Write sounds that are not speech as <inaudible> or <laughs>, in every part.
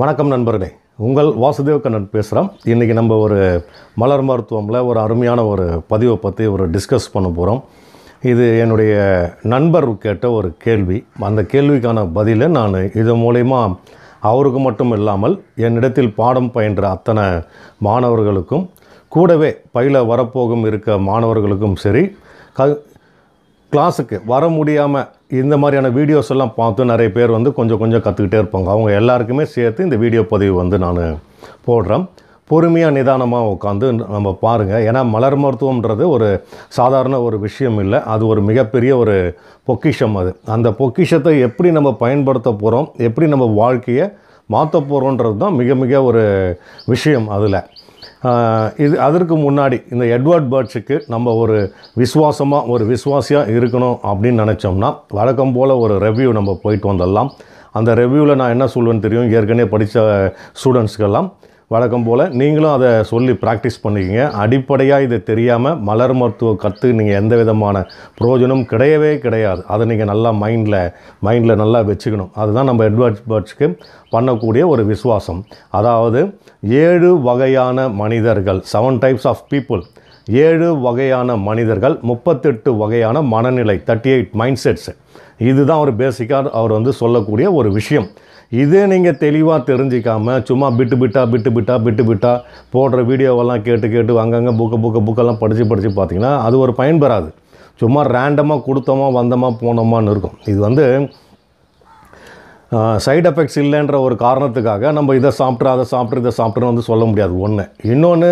வணக்கம் நண்பர்களே உங்கள் வாசுதேவ கண்ணன் பேசுகிறோம் இன்றைக்கி நம்ம ஒரு மலர் மருத்துவமில் ஒரு அருமையான ஒரு பதிவை பற்றி ஒரு டிஸ்கஸ் பண்ண போகிறோம் இது என்னுடைய நண்பர் கேட்ட ஒரு கேள்வி அந்த கேள்விக்கான பதிலை நான் இது மூலயமா அவருக்கு மட்டும் இல்லாமல் என்னிடத்தில் பாடம் பயின்ற அத்தனை மாணவர்களுக்கும் கூடவே பயில வரப்போகும் இருக்க மாணவர்களுக்கும் சரி க கிளாஸுக்கு வர முடியாமல் இந்த மாதிரியான வீடியோஸ் எல்லாம் பார்த்து நிறைய பேர் வந்து கொஞ்சம் கொஞ்சம் கற்றுக்கிட்டே இருப்பாங்க அவங்க எல்லாருக்குமே சேர்த்து இந்த வீடியோ பதிவு வந்து நான் போடுறேன் பொறுமையாக நிதானமாக உட்காந்து நம்ம பாருங்கள் ஏன்னா மலர் மருத்துவம்ன்றது ஒரு சாதாரண ஒரு விஷயம் இல்லை அது ஒரு மிகப்பெரிய ஒரு பொக்கிஷம் அது அந்த பொக்கிஷத்தை எப்படி நம்ம பயன்படுத்த போகிறோம் எப்படி நம்ம வாழ்க்கையை மாற்ற போகிறோன்றது தான் மிக மிக ஒரு விஷயம் அதில் இது அதற்கு முன்னாடி இந்த எட்வர்ட் பேர்ட்ஸுக்கு நம்ம ஒரு விசுவாசமாக ஒரு விசுவாசியாக இருக்கணும் அப்படின்னு நினச்சோம்னா வழக்கம் போல் ஒரு ரெவ்யூ நம்ம போயிட்டு வந்துடலாம் அந்த ரெவ்யூவில் நான் என்ன சொல்லுவேன்னு தெரியும் ஏற்கனவே படித்த ஸ்டூடெண்ட்ஸ்க்கெல்லாம் வழக்கம் போல் நீங்களும் அதை சொல்லி ப்ராக்டிஸ் பண்ணிக்கங்க அடிப்படையாக இது தெரியாமல் மலர் மருத்துவ கற்று நீங்கள் எந்த விதமான பிரயோஜனம் கிடையவே கிடையாது அதை நீங்கள் நல்லா மைண்டில் மைண்டில் நல்லா வச்சுக்கணும் அதுதான் நம்ம எட்வர்ட் பர்ட்ஸ்க்கு பண்ணக்கூடிய ஒரு விசுவாசம் அதாவது ஏழு வகையான மனிதர்கள் செவன் டைப்ஸ் ஆஃப் பீப்புள் ஏழு வகையான மனிதர்கள் முப்பத்தெட்டு வகையான மனநிலை தேர்ட்டி எயிட் மைண்ட் செட்ஸு இதுதான் ஒரு பேசிக்காக அவர் வந்து சொல்லக்கூடிய ஒரு விஷயம் இதே நீங்கள் தெளிவாக தெரிஞ்சிக்காமல் சும்மா பிட்டு பிட்டா பிட்டு பிட்டா பிட்டு பிட்டா போடுற வீடியோவெல்லாம் கேட்டு கேட்டு அங்கங்கே புக்கை புக்கை புக்கெல்லாம் படித்து படித்து பார்த்தீங்கன்னா அது ஒரு பயன் பெறாது சும்மா ரேண்டமாக கொடுத்தோமா வந்தோமா போனோமான்னு இருக்கும் இது வந்து சைட் எஃபெக்ட்ஸ் இல்லைன்ற ஒரு காரணத்துக்காக நம்ம இதை சாப்பிட்ற அதை சாப்பிட்ற இதை சாப்பிட்றன்னு வந்து சொல்ல முடியாது ஒன்று இன்னொன்று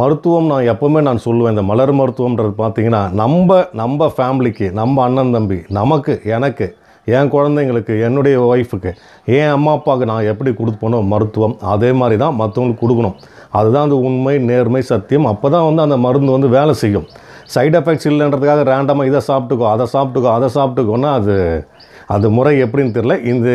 மருத்துவம் நான் எப்போவுமே நான் சொல்லுவேன் இந்த மலர் மருத்துவம்ன்றது பார்த்திங்கன்னா நம்ம நம்ம ஃபேமிலிக்கு நம்ம அண்ணன் தம்பி நமக்கு எனக்கு என் குழந்தைங்களுக்கு என்னுடைய ஒய்ஃபுக்கு என் அம்மா அப்பாவுக்கு நான் எப்படி கொடுப்போனோ மருத்துவம் அதே மாதிரி தான் மற்றவங்களுக்கு கொடுக்கணும் அதுதான் அந்த உண்மை நேர்மை சத்தியம் அப்போ தான் வந்து அந்த மருந்து வந்து வேலை செய்யும் சைடு எஃபெக்ட்ஸ் இல்லைன்றதுக்காக ரேண்டமாக இதை சாப்பிட்டுக்கோ அதை சாப்பிட்டுக்கோ அதை சாப்பிட்டுக்கோன்னா அது அது முறை எப்படின்னு தெரில இந்த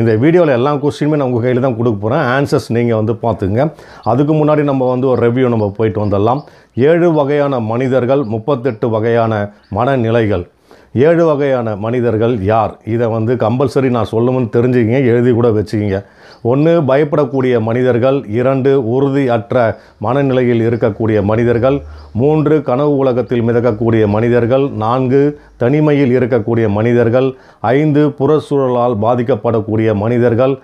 இந்த வீடியோவில் எல்லா கொஸ்டினுமே நான் உங்கள் கையில் தான் கொடுக்க போகிறேன் ஆன்சர்ஸ் நீங்கள் வந்து பார்த்துங்க அதுக்கு முன்னாடி நம்ம வந்து ஒரு ரெவ்யூ நம்ம போயிட்டு வந்துடலாம் ஏழு வகையான மனிதர்கள் முப்பத்தெட்டு வகையான மனநிலைகள் ஏழு வகையான மனிதர்கள் யார் இதை வந்து கம்பல்சரி நான் சொல்லணும்னு தெரிஞ்சுக்கிங்க எழுதி கூட வச்சுக்கிங்க ஒன்று பயப்படக்கூடிய மனிதர்கள் இரண்டு உறுதி அற்ற மனநிலையில் இருக்கக்கூடிய மனிதர்கள் மூன்று கனவு உலகத்தில் மிதக்கக்கூடிய மனிதர்கள் நான்கு தனிமையில் இருக்கக்கூடிய மனிதர்கள் ஐந்து புறச்சூழலால் பாதிக்கப்படக்கூடிய மனிதர்கள்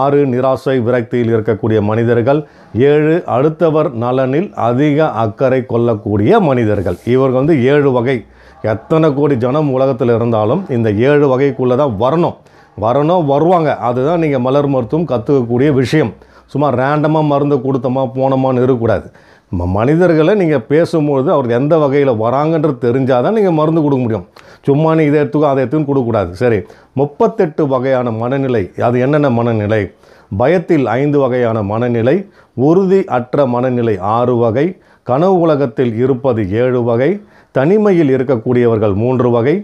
ஆறு நிராசை விரக்தியில் இருக்கக்கூடிய மனிதர்கள் ஏழு அடுத்தவர் நலனில் அதிக அக்கறை கொள்ளக்கூடிய மனிதர்கள் இவர்கள் வந்து ஏழு வகை எத்தனை கோடி ஜனம் உலகத்தில் இருந்தாலும் இந்த ஏழு வகைக்குள்ளே தான் வரணும் வரணும் வருவாங்க அதுதான் நீங்கள் மலர் மருத்துவம் கற்றுக்கக்கூடிய விஷயம் சும்மா ரேண்டமாக மருந்து கொடுத்தோமா போனோமான்னு இருக்கக்கூடாது மனிதர்களை நீங்கள் பேசும்பொழுது அவருக்கு எந்த வகையில் வராங்கன்றது தெரிஞ்சால் தான் நீங்கள் மருந்து கொடுக்க முடியும் சும்மா நீ இதை எடுத்துக்கோ அதை எடுத்துக்கும் கொடுக்கக்கூடாது சரி முப்பத்தெட்டு வகையான மனநிலை அது என்னென்ன மனநிலை பயத்தில் ஐந்து வகையான மனநிலை உறுதி அற்ற மனநிலை ஆறு வகை கனவு உலகத்தில் இருப்பது ஏழு வகை தனிமையில் இருக்கக்கூடியவர்கள் மூன்று வகை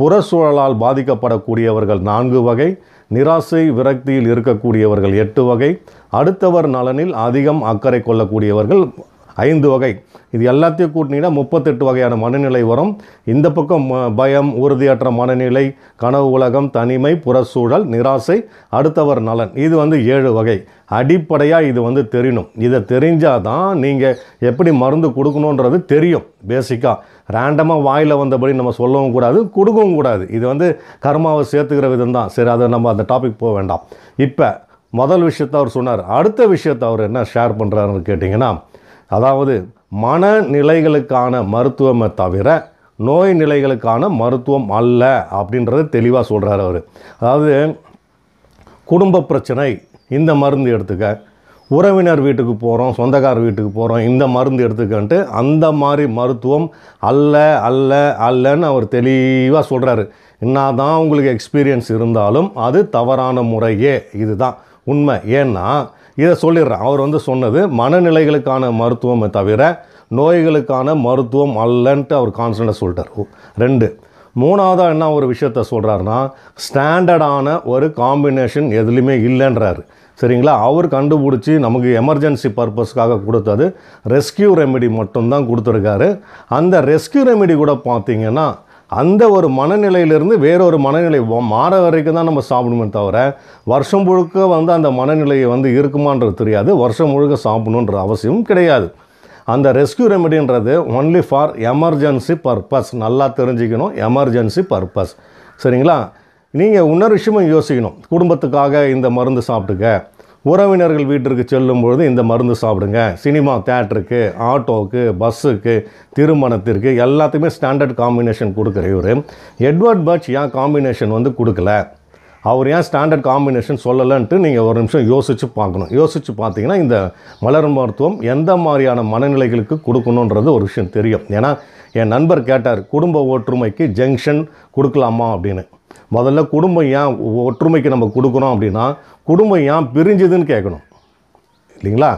புறச்சூழலால் பாதிக்கப்படக்கூடியவர்கள் நான்கு வகை நிராசை விரக்தியில் இருக்கக்கூடியவர்கள் எட்டு வகை அடுத்தவர் நலனில் அதிகம் அக்கறை கொள்ளக்கூடியவர்கள் ஐந்து வகை இது எல்லாத்தையும் கூட்டினீங்கன்னா முப்பத்தெட்டு வகையான மனநிலை வரும் இந்த பக்கம் பயம் உறுதியற்ற மனநிலை கனவு உலகம் தனிமை புறச்சூழல் நிராசை அடுத்தவர் நலன் இது வந்து ஏழு வகை அடிப்படையாக இது வந்து தெரியணும் இதை தெரிஞ்சால் தான் நீங்கள் எப்படி மருந்து கொடுக்கணுன்றது தெரியும் பேசிக்காக ரேண்டமாக வாயில் வந்தபடி நம்ம சொல்லவும் கூடாது கொடுக்கவும் கூடாது இது வந்து கர்மாவை சேர்த்துக்கிற விதம் தான் சரி அதை நம்ம அந்த டாபிக் போக வேண்டாம் இப்போ முதல் விஷயத்தை அவர் சொன்னார் அடுத்த விஷயத்தை அவர் என்ன ஷேர் பண்ணுறாருன்னு கேட்டிங்கன்னா அதாவது மனநிலைகளுக்கான மருத்துவமே தவிர நோய் நிலைகளுக்கான மருத்துவம் அல்ல அப்படின்றது தெளிவாக சொல்கிறார் அவர் அதாவது குடும்ப பிரச்சனை இந்த மருந்து எடுத்துக்க உறவினர் வீட்டுக்கு போகிறோம் சொந்தக்கார வீட்டுக்கு போகிறோம் இந்த மருந்து எடுத்துக்கன்ட்டு அந்த மாதிரி மருத்துவம் அல்ல அல்ல அல்லன்னு அவர் தெளிவாக சொல்கிறாரு என்ன தான் உங்களுக்கு எக்ஸ்பீரியன்ஸ் இருந்தாலும் அது தவறான முறையே இதுதான் உண்மை ஏன்னா இதை சொல்லிடுறேன் அவர் வந்து சொன்னது மனநிலைகளுக்கான மருத்துவமே தவிர நோய்களுக்கான மருத்துவம் அல்லன்ட்டு அவர் கான்ஸ்டண்ட்டாக சொல்லிட்டார் ரெண்டு மூணாவதாக என்ன ஒரு விஷயத்த சொல்கிறாருன்னா ஸ்டாண்டர்டான ஒரு காம்பினேஷன் எதுலேயுமே இல்லைன்றாரு சரிங்களா அவர் கண்டுபிடிச்சி நமக்கு எமர்ஜென்சி பர்பஸ்க்காக கொடுத்தது ரெஸ்கியூ ரெமெடி மட்டும்தான் கொடுத்துருக்காரு அந்த ரெஸ்கியூ ரெமெடி கூட பார்த்திங்கன்னா அந்த ஒரு மனநிலையிலிருந்து வேறொரு மனநிலை மாற வரைக்கும் தான் நம்ம சாப்பிடணுமே தவிர வருஷம் முழுக்க வந்து அந்த மனநிலையை வந்து இருக்குமான்றது தெரியாது வருஷம் முழுக்க சாப்பிடணுன்ற அவசியம் கிடையாது அந்த ரெஸ்கியூ ரெமெடின்றது ஒன்லி ஃபார் எமர்ஜென்சி பர்பஸ் நல்லா தெரிஞ்சுக்கணும் எமர்ஜென்சி பர்பஸ் சரிங்களா நீங்கள் இன்னொரு விஷயமும் யோசிக்கணும் குடும்பத்துக்காக இந்த மருந்து சாப்பிட்டுக்க உறவினர்கள் வீட்டிற்கு செல்லும்பொழுது இந்த மருந்து சாப்பிடுங்க சினிமா தேட்டருக்கு ஆட்டோவுக்கு பஸ்ஸுக்கு திருமணத்திற்கு எல்லாத்துக்குமே ஸ்டாண்டர்ட் காம்பினேஷன் கொடுக்குற இவர் எட்வர்ட் பர்ச் ஏன் காம்பினேஷன் வந்து கொடுக்கல அவர் ஏன் ஸ்டாண்டர்ட் காம்பினேஷன் சொல்லலைன்ட்டு நீங்கள் ஒரு நிமிஷம் யோசித்து பார்க்கணும் யோசித்து பார்த்தீங்கன்னா இந்த மலர் மருத்துவம் எந்த மாதிரியான மனநிலைகளுக்கு கொடுக்கணுன்றது ஒரு விஷயம் தெரியும் ஏன்னா என் நண்பர் கேட்டார் குடும்ப ஒற்றுமைக்கு ஜங்ஷன் கொடுக்கலாமா அப்படின்னு முதல்ல குடும்பம் ஏன் ஒற்றுமைக்கு நம்ம கொடுக்குறோம் அப்படின்னா குடும்பம் ஏன் பிரிஞ்சுதுன்னு கேட்கணும் இல்லைங்களா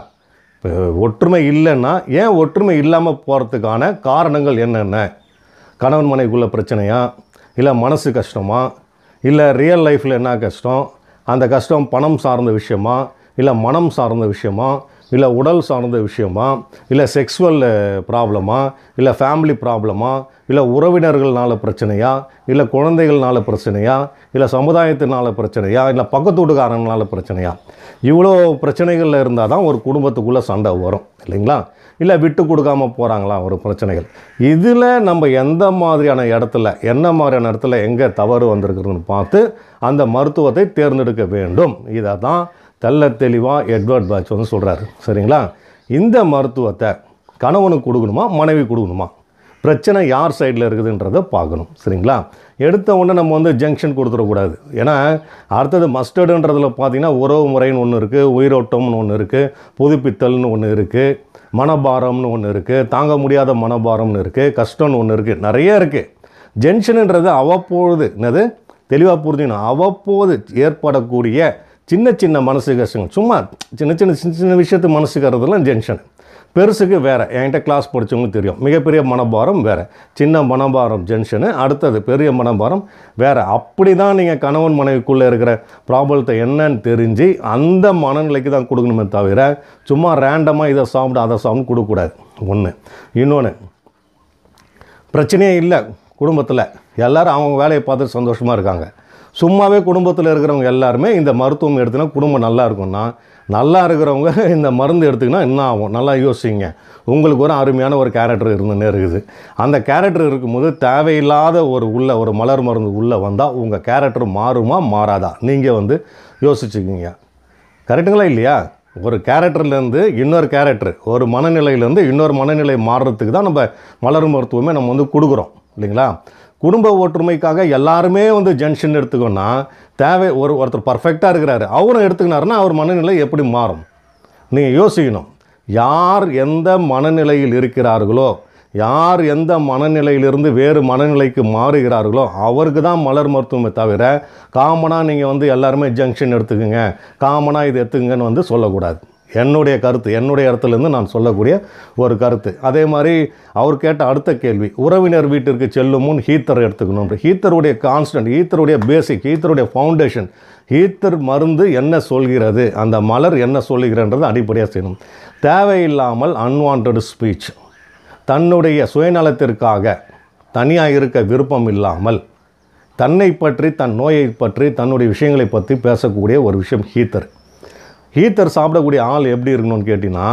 இப்போ ஒற்றுமை இல்லைன்னா ஏன் ஒற்றுமை இல்லாமல் போகிறதுக்கான காரணங்கள் என்னென்ன கணவன் மனைவிக்குள்ள பிரச்சனையா இல்லை மனசு கஷ்டமா இல்லை ரியல் லைஃப்பில் என்ன கஷ்டம் அந்த கஷ்டம் பணம் சார்ந்த விஷயமா இல்லை மனம் சார்ந்த விஷயமா இல்லை உடல் சார்ந்த விஷயமா இல்லை செக்ஸுவல் ப்ராப்ளமா இல்லை ஃபேமிலி ப்ராப்ளமா இல்லை உறவினர்கள்னால பிரச்சனையா இல்லை குழந்தைகள்னால பிரச்சனையா இல்லை சமுதாயத்தினால பிரச்சனையா இல்லை பக்கத்து வீட்டுக்காரங்களால பிரச்சனையா இவ்வளோ பிரச்சனைகளில் இருந்தால் தான் ஒரு குடும்பத்துக்குள்ளே சண்டை வரும் இல்லைங்களா இல்லை விட்டு கொடுக்காமல் போகிறாங்களா ஒரு பிரச்சனைகள் இதில் நம்ம எந்த மாதிரியான இடத்துல என்ன மாதிரியான இடத்துல எங்கே தவறு வந்திருக்குதுன்னு பார்த்து அந்த மருத்துவத்தை தேர்ந்தெடுக்க வேண்டும் இதை தான் தள்ள தெளிவாக எட்வர்ட் பேட்ச் வந்து சொல்கிறாரு சரிங்களா இந்த மருத்துவத்தை கணவனுக்கு கொடுக்கணுமா மனைவி கொடுக்கணுமா பிரச்சனை யார் சைடில் இருக்குதுன்றதை பார்க்கணும் சரிங்களா எடுத்த உடனே நம்ம வந்து ஜங்ஷன் கொடுத்துடக்கூடாது ஏன்னா அடுத்தது மஸ்டர்டுன்றதில் பார்த்தீங்கன்னா உறவு முறைன்னு ஒன்று இருக்குது உயிரோட்டம்னு ஒன்று இருக்குது புதுப்பித்தல்னு ஒன்று இருக்குது மனபாரம்னு ஒன்று இருக்குது தாங்க முடியாத மனபாரம்னு இருக்குது கஷ்டம்னு ஒன்று இருக்குது நிறைய இருக்குது ஜென்ஷனுன்றது அவ்வப்போது என்னது தெளிவாக புரிஞ்சுக்கணும் அவ்வப்போது ஏற்படக்கூடிய சின்ன சின்ன மனசு கஷ்டங்கள் சும்மா சின்ன சின்ன சின்ன சின்ன விஷயத்து மனசுக்கிறதுலாம் ஜென்ஷன் பெருசுக்கு வேறு என்கிட்ட கிளாஸ் படித்தவங்களுக்கு தெரியும் மிகப்பெரிய மனபாரம் வேறு சின்ன மனபாரம் ஜென்ஷனு அடுத்தது பெரிய மனபாரம் வேறு அப்படி தான் நீங்கள் கணவன் மனைவிக்குள்ளே இருக்கிற ப்ராப்ளத்தை என்னன்னு தெரிஞ்சு அந்த மனநிலைக்கு தான் கொடுக்கணுமே தவிர சும்மா ரேண்டமாக இதை சாப்பிட அதை சாப்பிட்டு கொடுக்கக்கூடாது ஒன்று இன்னொன்று பிரச்சனையே இல்லை குடும்பத்தில் எல்லோரும் அவங்க வேலையை பார்த்துட்டு சந்தோஷமாக இருக்காங்க சும்மாவே குடும்பத்தில் இருக்கிறவங்க எல்லாருமே இந்த மருத்துவம் எடுத்துனா குடும்பம் நல்லா இருக்கும்னா நல்லா இருக்கிறவங்க <laughs> இந்த மருந்து எடுத்துக்கினா என்ன ஆகும் நல்லா யோசிங்க உங்களுக்கு ஒரு அருமையான ஒரு கேரக்டர் இருந்துன்னு இருக்குது அந்த கேரக்டர் இருக்கும்போது தேவையில்லாத ஒரு உள்ள ஒரு மலர் மருந்து உள்ளே வந்தால் உங்கள் கேரக்டர் மாறுமா மாறாதா நீங்கள் வந்து யோசிச்சுக்கிங்க கரெக்டுங்களா இல்லையா ஒரு கேரக்டர்லேருந்து இன்னொரு கேரக்டர் ஒரு மனநிலையிலேருந்து இன்னொரு மனநிலை மாறுறதுக்கு தான் நம்ம மலர் மருத்துவமே நம்ம வந்து கொடுக்குறோம் இல்லைங்களா குடும்ப ஒற்றுமைக்காக எல்லாருமே வந்து ஜங்ஷன் எடுத்துக்கோன்னா தேவை ஒரு ஒருத்தர் பர்ஃபெக்டாக இருக்கிறாரு அவரும் எடுத்துக்கினாருன்னா அவர் மனநிலை எப்படி மாறும் நீங்கள் யோசிக்கணும் யார் எந்த மனநிலையில் இருக்கிறார்களோ யார் எந்த மனநிலையிலிருந்து வேறு மனநிலைக்கு மாறுகிறார்களோ அவருக்கு தான் மலர் மருத்துவமே தவிர காமனாக நீங்கள் வந்து எல்லாருமே ஜங்ஷன் எடுத்துக்கோங்க காமனாக இது எடுத்துக்கங்கன்னு வந்து சொல்லக்கூடாது என்னுடைய கருத்து என்னுடைய இடத்துலேருந்து நான் சொல்லக்கூடிய ஒரு கருத்து அதே மாதிரி அவர் கேட்ட அடுத்த கேள்வி உறவினர் வீட்டிற்கு செல்லும் முன் ஹீத்தர் எடுத்துக்கணும் ஹீத்தருடைய கான்ஸ்டன்ட் ஹீத்தருடைய பேசிக் ஹீத்தருடைய ஃபவுண்டேஷன் ஹீத்தர் மருந்து என்ன சொல்கிறது அந்த மலர் என்ன சொல்லுகிறன்றது அடிப்படையாக செய்யணும் தேவையில்லாமல் அன்வான்ட் ஸ்பீச் தன்னுடைய சுயநலத்திற்காக தனியாக இருக்க விருப்பம் இல்லாமல் தன்னை பற்றி தன் நோயை பற்றி தன்னுடைய விஷயங்களை பற்றி பேசக்கூடிய ஒரு விஷயம் ஹீத்தர் ஹீத்தர் சாப்பிடக்கூடிய ஆள் எப்படி இருக்கணும்னு கேட்டிங்கன்னா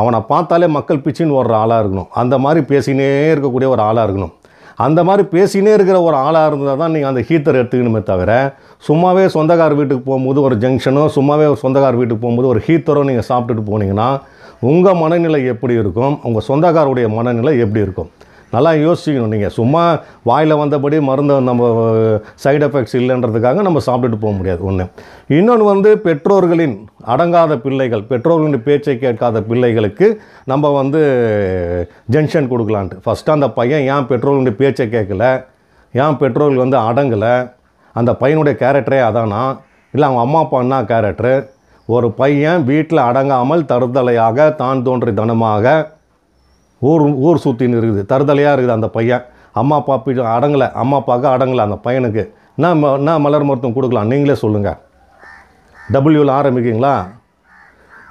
அவனை பார்த்தாலே மக்கள் பிச்சின்னு ஓடுற ஆளாக இருக்கணும் அந்த மாதிரி பேசினே இருக்கக்கூடிய ஒரு ஆளாக இருக்கணும் அந்த மாதிரி பேசினே இருக்கிற ஒரு ஆளாக இருந்தால் தான் நீங்கள் அந்த ஹீத்தர் எடுத்துக்கணுமே தவிர சும்மாவே சொந்தக்கார் வீட்டுக்கு போகும்போது ஒரு ஜங்ஷனோ சும்மாவே சொந்தக்கார் வீட்டுக்கு போகும்போது ஒரு ஹீத்தரோ நீங்கள் சாப்பிட்டுட்டு போனீங்கன்னா உங்கள் மனநிலை எப்படி இருக்கும் உங்கள் சொந்தக்காருடைய மனநிலை எப்படி இருக்கும் நல்லா யோசிக்கணும் நீங்கள் சும்மா வாயில் வந்தபடி மருந்து நம்ம சைடு எஃபெக்ட்ஸ் இல்லைன்றதுக்காக நம்ம சாப்பிட்டுட்டு போக முடியாது ஒன்று இன்னொன்று வந்து பெற்றோர்களின் அடங்காத பிள்ளைகள் பெற்றோர்களின் பேச்சை கேட்காத பிள்ளைகளுக்கு நம்ம வந்து ஜென்ஷன் கொடுக்கலான்ட்டு ஃபஸ்ட்டு அந்த பையன் ஏன் பெற்றோர்களுடைய பேச்சை கேட்கல ஏன் பெற்றோர்கள் வந்து அடங்கலை அந்த பையனுடைய கேரக்டரே அதானா இல்லை அவங்க அம்மா அப்பா என்ன கேரக்டரு ஒரு பையன் வீட்டில் அடங்காமல் தருதலையாக தான் தோன்றி தனமாக ஊர் ஊர் சுற்றின்னு இருக்குது தருதலையாக இருக்குது அந்த பையன் அம்மா அப்பா பி அடங்கலை அம்மா அப்பாவுக்கு அடங்கலை அந்த பையனுக்கு நான் நான் மலர் மருத்துவம் கொடுக்கலாம் நீங்களே சொல்லுங்கள் டபுள்யூவில் ஆரம்பிக்கிங்களா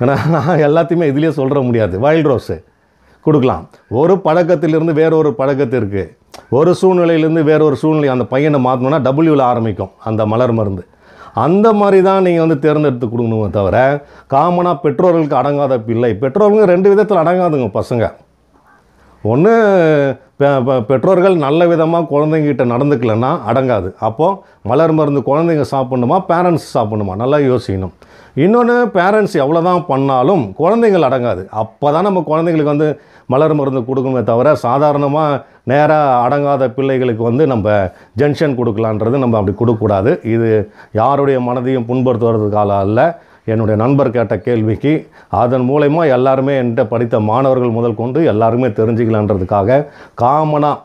ஏன்னா நான் எல்லாத்தையுமே இதிலே சொல்கிற முடியாது வைல்ட் ரோஸு கொடுக்கலாம் ஒரு பழக்கத்திலிருந்து வேற ஒரு பழக்கத்திற்கு ஒரு சூழ்நிலையிலேருந்து வேற ஒரு சூழ்நிலை அந்த பையனை மாற்றணும்னா டபுள்யூவில் ஆரம்பிக்கும் அந்த மலர் மருந்து அந்த மாதிரி தான் நீங்கள் வந்து தேர்ந்தெடுத்து கொடுக்கணுமே தவிர காமனாக பெற்றோர்களுக்கு அடங்காத பிள்ளை பெற்றோர்களுக்கு ரெண்டு விதத்தில் அடங்காதுங்க பசங்கள் ஒன்று பெற்றோர்கள் நல்ல விதமாக குழந்தைங்கிட்ட நடந்துக்கலன்னா அடங்காது அப்போது மலர் மருந்து குழந்தைங்க சாப்பிடணுமா பேரண்ட்ஸ் சாப்பிடணுமா நல்லா யோசிக்கணும் இன்னொன்று பேரண்ட்ஸ் எவ்வளோதான் பண்ணாலும் குழந்தைங்கள் அடங்காது அப்போ தான் நம்ம குழந்தைங்களுக்கு வந்து மலர் மருந்து கொடுக்கணுமே தவிர சாதாரணமாக நேராக அடங்காத பிள்ளைகளுக்கு வந்து நம்ம ஜென்ஷன் கொடுக்கலான்றது நம்ம அப்படி கொடுக்கக்கூடாது இது யாருடைய மனதையும் புண்படுத்துவதற்கால அல்ல என்னுடைய நண்பர் கேட்ட கேள்விக்கு அதன் மூலயமா எல்லாருமே என்கிட்ட படித்த மாணவர்கள் முதல் கொண்டு எல்லாருமே தெரிஞ்சுக்கலான்றதுக்காக காமனாக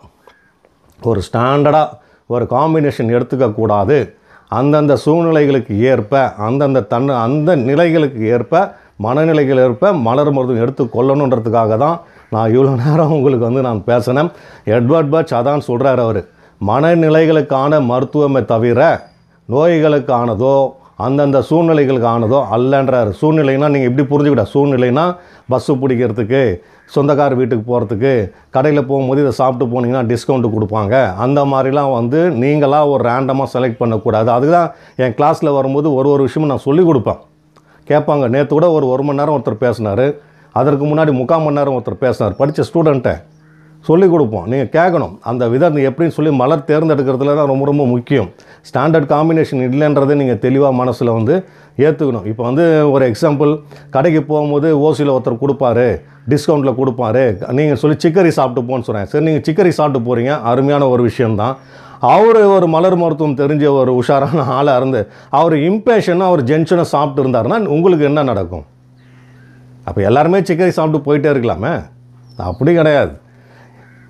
ஒரு ஸ்டாண்டர்டாக ஒரு காம்பினேஷன் எடுத்துக்கக்கூடாது அந்தந்த சூழ்நிலைகளுக்கு ஏற்ப அந்தந்த தன் அந்த நிலைகளுக்கு ஏற்ப மனநிலைகள் ஏற்ப மலர் மருந்தும் எடுத்து கொள்ளணுன்றதுக்காக தான் நான் இவ்வளோ நேரம் உங்களுக்கு வந்து நான் பேசினேன் எட்வர்ட் பட்ச் அதான் சொல்கிறார் அவர் மனநிலைகளுக்கான மருத்துவமே தவிர நோய்களுக்கானதோ அந்தந்த சூழ்நிலைகளுக்கு ஆனதோ அல்லன்றார் சூழ்நிலைனா நீங்கள் எப்படி புரிஞ்சுக்கிட்ட சூழ்நிலைனா பஸ்ஸு பிடிக்கிறதுக்கு சொந்தக்கார் வீட்டுக்கு போகிறதுக்கு கடையில் போகும்போது இதை சாப்பிட்டு போனீங்கன்னா டிஸ்கவுண்ட்டு கொடுப்பாங்க அந்த மாதிரிலாம் வந்து நீங்களாக ஒரு ரேண்டமாக செலக்ட் பண்ணக்கூடாது அதுக்கு தான் என் கிளாஸில் வரும்போது ஒரு ஒரு விஷயமும் நான் சொல்லிக் கொடுப்பேன் கேட்பாங்க நேற்று கூட ஒரு ஒரு மணி நேரம் ஒருத்தர் பேசினார் அதற்கு முன்னாடி முக்கால் மணி நேரம் ஒருத்தர் பேசினார் படித்த ஸ்டூடெண்ட்டை சொல்லிக் கொடுப்போம் நீங்கள் கேட்கணும் அந்த விதை எப்படின்னு சொல்லி மலர் தேர்ந்தெடுக்கிறதுல தான் ரொம்ப ரொம்ப முக்கியம் ஸ்டாண்டர்ட் காம்பினேஷன் இல்லைன்றதை நீங்கள் தெளிவாக மனசில் வந்து ஏற்றுக்கணும் இப்போ வந்து ஒரு எக்ஸாம்பிள் கடைக்கு போகும்போது ஓசியில் ஒருத்தர் கொடுப்பாரு டிஸ்கவுண்ட்டில் கொடுப்பாரு நீங்கள் சொல்லி சிக்கரி சாப்பிட்டு போன்னு சொல்கிறேன் சரி நீங்கள் சிக்கரி சாப்பிட்டு போகிறீங்க அருமையான ஒரு விஷயம்தான் அவர் ஒரு மலர் மருத்துவம் தெரிஞ்ச ஒரு உஷாரான ஆளாக இருந்து அவர் இம்பேஷனாக அவர் ஜென்ஷனை சாப்பிட்டு இருந்தார்னா உங்களுக்கு என்ன நடக்கும் அப்போ எல்லாருமே சிக்கரி சாப்பிட்டு போயிட்டே இருக்கலாமே அப்படி கிடையாது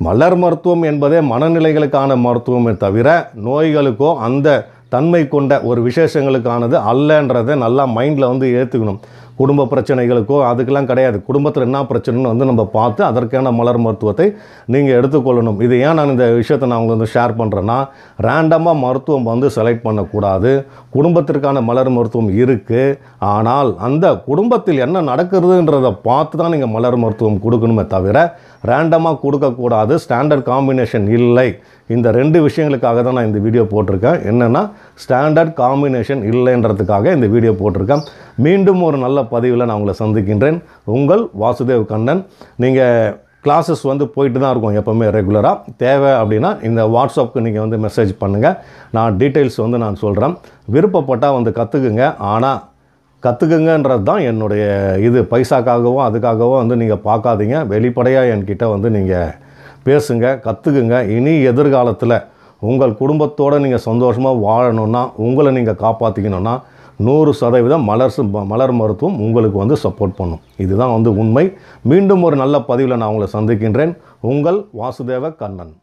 மலர் மருத்துவம் என்பதே மனநிலைகளுக்கான மருத்துவமே தவிர நோய்களுக்கோ அந்த தன்மை கொண்ட ஒரு விசேஷங்களுக்கானது அல்லன்றதை நல்லா மைண்டில் வந்து ஏற்றுக்கணும் குடும்ப பிரச்சனைகளுக்கோ அதுக்கெல்லாம் கிடையாது குடும்பத்தில் என்ன பிரச்சனைன்னு வந்து நம்ம பார்த்து அதற்கான மலர் மருத்துவத்தை நீங்கள் எடுத்துக்கொள்ளணும் இது ஏன் நான் இந்த விஷயத்தை நான் உங்களுக்கு வந்து ஷேர் பண்ணுறேன்னா ரேண்டமாக மருத்துவம் வந்து செலக்ட் பண்ணக்கூடாது குடும்பத்திற்கான மலர் மருத்துவம் இருக்குது ஆனால் அந்த குடும்பத்தில் என்ன நடக்கிறதுன்றதை பார்த்து தான் நீங்கள் மலர் மருத்துவம் கொடுக்கணுமே தவிர ரேண்டமாக கொடுக்கக்கூடாது ஸ்டாண்டர்ட் காம்பினேஷன் இல்லை இந்த ரெண்டு விஷயங்களுக்காக தான் நான் இந்த வீடியோ போட்டிருக்கேன் என்னென்னா ஸ்டாண்டர்ட் காம்பினேஷன் இல்லைன்றதுக்காக இந்த வீடியோ போட்டிருக்கேன் மீண்டும் ஒரு நல்ல பதிவில் நான் உங்களை சந்திக்கின்றேன் உங்கள் வாசுதேவ் கண்ணன் நீங்கள் கிளாஸஸ் வந்து போயிட்டு தான் இருக்கும் எப்போவுமே ரெகுலராக தேவை அப்படின்னா இந்த வாட்ஸ்அப்புக்கு நீங்கள் வந்து மெசேஜ் பண்ணுங்கள் நான் டீட்டெயில்ஸ் வந்து நான் சொல்கிறேன் விருப்பப்பட்டால் வந்து கற்றுக்குங்க ஆனால் கற்றுக்குங்கன்றது தான் என்னுடைய இது பைசாக்காகவும் அதுக்காகவும் வந்து நீங்கள் பார்க்காதீங்க வெளிப்படையாக என்கிட்ட வந்து நீங்கள் பேசுங்க கற்றுக்குங்க இனி எதிர்காலத்தில் உங்கள் குடும்பத்தோடு நீங்கள் சந்தோஷமாக வாழணுன்னா உங்களை நீங்கள் காப்பாற்றிக்கணுன்னா நூறு சதவீதம் மலர் மலர் மருத்துவம் உங்களுக்கு வந்து சப்போர்ட் பண்ணும் இதுதான் வந்து உண்மை மீண்டும் ஒரு நல்ல பதிவில் நான் உங்களை சந்திக்கின்றேன் உங்கள் வாசுதேவ கண்ணன்